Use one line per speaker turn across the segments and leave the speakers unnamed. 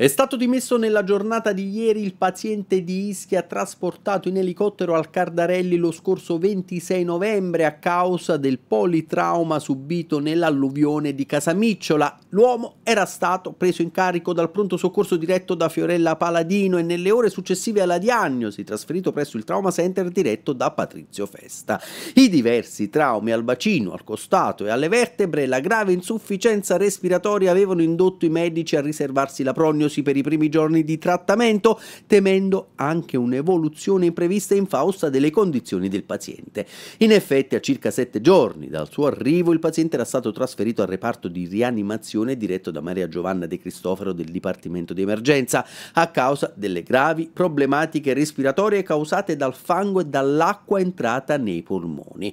È stato dimesso nella giornata di ieri il paziente di Ischia trasportato in elicottero al Cardarelli lo scorso 26 novembre a causa del politrauma subito nell'alluvione di Casamicciola. L'uomo era stato preso in carico dal pronto soccorso diretto da Fiorella Paladino e nelle ore successive alla diagnosi trasferito presso il trauma center diretto da Patrizio Festa. I diversi traumi al bacino, al costato e alle vertebre e la grave insufficienza respiratoria avevano indotto i medici a riservarsi la prognosi preparandosi per i primi giorni di trattamento, temendo anche un'evoluzione imprevista in fausta delle condizioni del paziente. In effetti, a circa sette giorni dal suo arrivo, il paziente era stato trasferito al reparto di rianimazione diretto da Maria Giovanna De Cristofero del Dipartimento di Emergenza a causa delle gravi problematiche respiratorie causate dal fango e dall'acqua entrata nei polmoni.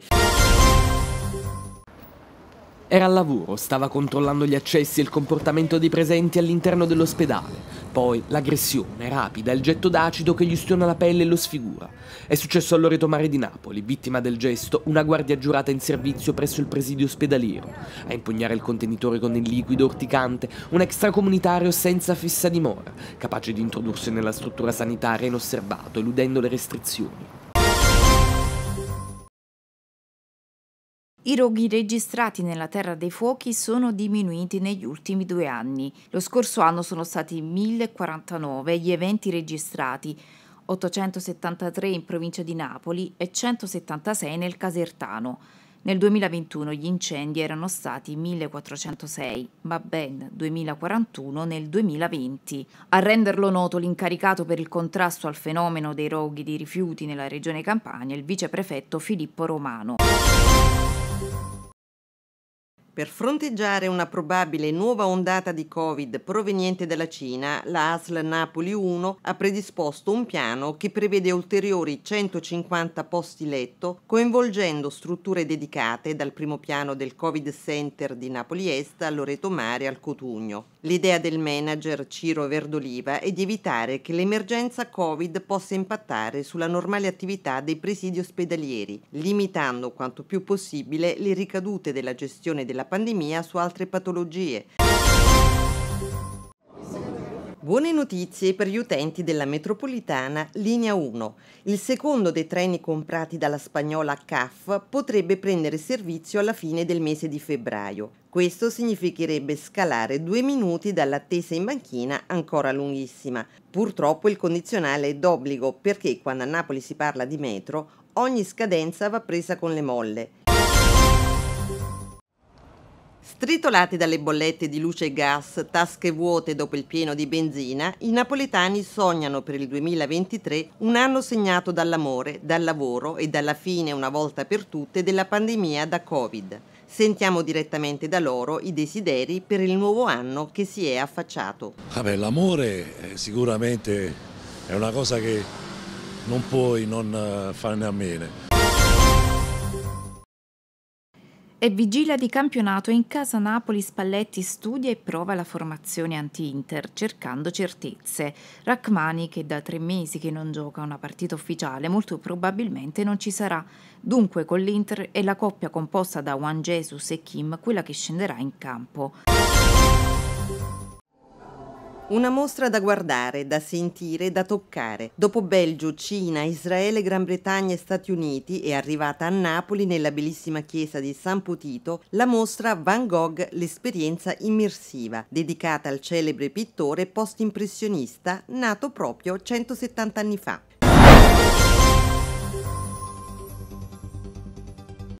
Era al lavoro, stava controllando gli accessi e il comportamento dei presenti all'interno dell'ospedale. Poi l'aggressione rapida, il getto d'acido che gli ustiona la pelle e lo sfigura.
È successo a Loreto Mare di Napoli, vittima del gesto, una guardia giurata in servizio presso il presidio ospedaliero. A impugnare il contenitore con il liquido orticante, un extracomunitario senza fissa dimora, capace di introdursi nella struttura sanitaria inosservato, eludendo le restrizioni.
I roghi registrati nella Terra dei Fuochi sono diminuiti negli ultimi due anni. Lo scorso anno sono stati 1049 gli eventi registrati, 873 in provincia di Napoli e 176 nel Casertano. Nel 2021 gli incendi erano stati 1406, ma ben 2041 nel 2020. A renderlo noto l'incaricato per il contrasto al fenomeno dei roghi di rifiuti nella regione Campania, il viceprefetto Filippo Romano.
Per fronteggiare una probabile nuova ondata di Covid proveniente dalla Cina, la ASL Napoli 1 ha predisposto un piano che prevede ulteriori 150 posti letto, coinvolgendo strutture dedicate dal primo piano del Covid Center di Napoli Est a Loreto Mare al Cotugno. L'idea del manager Ciro Verdoliva è di evitare che l'emergenza Covid possa impattare sulla normale attività dei presidi ospedalieri, limitando quanto più possibile le ricadute della gestione della pandemia su altre patologie. Buone notizie per gli utenti della metropolitana Linea 1. Il secondo dei treni comprati dalla spagnola CAF potrebbe prendere servizio alla fine del mese di febbraio. Questo significherebbe scalare due minuti dall'attesa in banchina ancora lunghissima. Purtroppo il condizionale è d'obbligo perché quando a Napoli si parla di metro ogni scadenza va presa con le molle. Stritolati dalle bollette di luce e gas, tasche vuote dopo il pieno di benzina, i napoletani sognano per il 2023 un anno segnato dall'amore, dal lavoro e dalla fine una volta per tutte della pandemia da Covid. Sentiamo direttamente da loro i desideri per il nuovo anno che si è affacciato.
Vabbè, l'amore eh, sicuramente è una cosa che non puoi non eh, farne a meno È vigilia di campionato e in casa Napoli Spalletti studia e prova la formazione anti-Inter cercando certezze. Rachmani, che da tre mesi che non gioca una partita ufficiale, molto probabilmente non ci sarà. Dunque con l'Inter è la coppia composta da Juan Jesus e Kim quella che scenderà in campo.
Una mostra da guardare, da sentire, da toccare. Dopo Belgio, Cina, Israele, Gran Bretagna e Stati Uniti e arrivata a Napoli nella bellissima chiesa di San Potito, la mostra Van Gogh, l'esperienza immersiva, dedicata al celebre pittore post-impressionista nato proprio 170 anni fa.